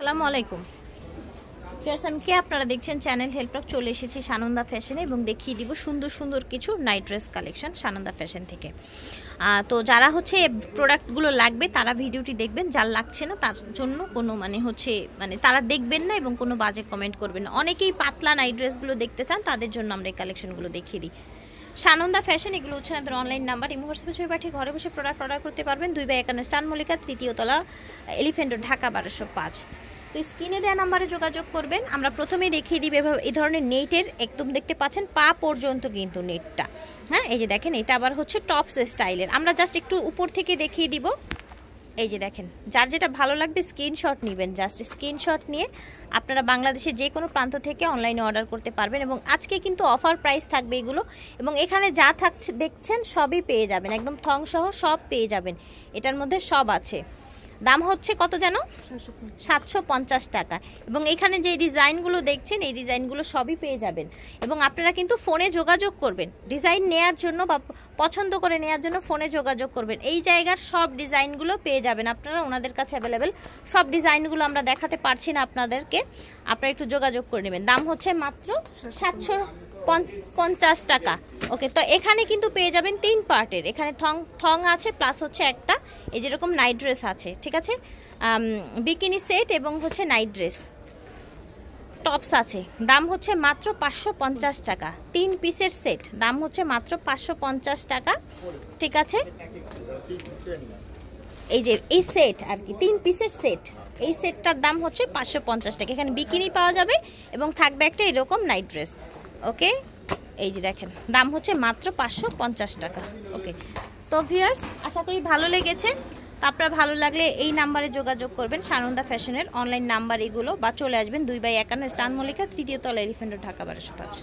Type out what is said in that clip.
আসসালামু আলাইকুম ফেরসানকে আপনারা দেখছেন চ্যানেল হেল্পক চলে এসেছি সানন্দা ফ্যাশনে এবং দেখিয়ে দিব সুন্দর সুন্দর কিছু night dress collection Sananda fashion থেকে তো যারা হচ্ছে প্রোডাক্টগুলো লাগবে তারা ভিডিওটি দেখবেন যার লাগছে না তার জন্য কোনো মানে হচ্ছে মানে তারা দেখবেন না এবং কোনো বাজে কমেন্ট করবেন না অনেকেই পাতলা নাইট ড্রেসগুলো দেখতে চান তাদের জন্য আমরা এই কালেকশনগুলো দেখিয়ে দিই সানন্দা ফ্যাশন এগুলো হচ্ছে আমাদের অনলাইন নাম্বার এই মুহূর্তে ছবি পাঠিয়ে ঘরে বসে প্রোডাক্ট অর্ডার করতে পারবেন দুই বাই একান্ন স্টান মল্লিকা তৃতীয়তলা এলিফেন্ট ঢাকা বারোশো পাঁচ তো স্ক্রিনে দেওয়া নাম্বারে যোগাযোগ করবেন আমরা প্রথমে দেখিয়ে দিব এভাবে এই ধরনের নেটের একদম দেখতে পাচ্ছেন পা পর্যন্ত কিন্তু নেটটা হ্যাঁ এই যে দেখেন এটা আবার হচ্ছে টপস স্টাইলের আমরা জাস্ট একটু উপর থেকে দেখিয়ে দিব এই যে দেখেন যার যেটা ভালো লাগবে স্ক্রিনশট নেবেন জাস্ট স্ক্রিনশট নিয়ে আপনারা বাংলাদেশে যে কোনো প্রান্ত থেকে অনলাইনে অর্ডার করতে পারবেন এবং আজকে কিন্তু অফার প্রাইস থাকবে এগুলো এবং এখানে যা থাকছে দেখছেন সবই পেয়ে যাবেন একদম থংসহ সব পেয়ে যাবেন এটার মধ্যে সব আছে দাম হচ্ছে কত যেন সাতশো পঞ্চাশ টাকা এবং এখানে যে ডিজাইনগুলো দেখছেন এই ডিজাইনগুলো সবই পেয়ে যাবেন এবং আপনারা কিন্তু ফোনে যোগাযোগ করবেন ডিজাইন নেয়ার জন্য বা পছন্দ করে নেয়ার জন্য ফোনে যোগাযোগ করবেন এই জায়গার সব ডিজাইনগুলো পেয়ে যাবেন আপনারা ওনাদের কাছে অ্যাভেলেবেল সব ডিজাইনগুলো আমরা দেখাতে পারছি না আপনাদেরকে আপনারা একটু যোগাযোগ করে নেবেন দাম হচ্ছে মাত্র সাতশো পঞ্চাশ টাকা ওকে তো এখানে কিন্তু পেয়ে যাবেন তিন পার্টের এখানে থং থং আছে প্লাস হচ্ছে একটা এই যেরকম নাইট ড্রেস আছে ঠিক আছে বিকিনি সেট এবং হচ্ছে নাইট ড্রেস টপস আছে দাম হচ্ছে মাত্র পাঁচশো পঞ্চাশ টাকা তিন পিসের সেট দাম হচ্ছে মাত্র পাঁচশো পঞ্চাশ টাকা ঠিক আছে এই যে এই সেট আর কি তিন পিসের সেট এই সেটটার দাম হচ্ছে পাঁচশো পঞ্চাশ টাকা এখানে বিকিনি পাওয়া যাবে এবং থাকবে একটা এরকম নাইট ড্রেস ওকে এই যে দেখেন দাম হচ্ছে মাত্র পাঁচশো টাকা ওকে তো ভিউয়ার্স আশা করি ভালো লেগেছে তো আপনার ভালো লাগলে এই নাম্বারে যোগাযোগ করবেন সানন্দা ফ্যাশনের অনলাইন নাম্বার এগুলো বা চলে আসবেন দুই বাই একান্ন স্টান মল্লিকা তৃতীয় তলা এলিফেন্ট ঢাকা বারোশো পাঁচ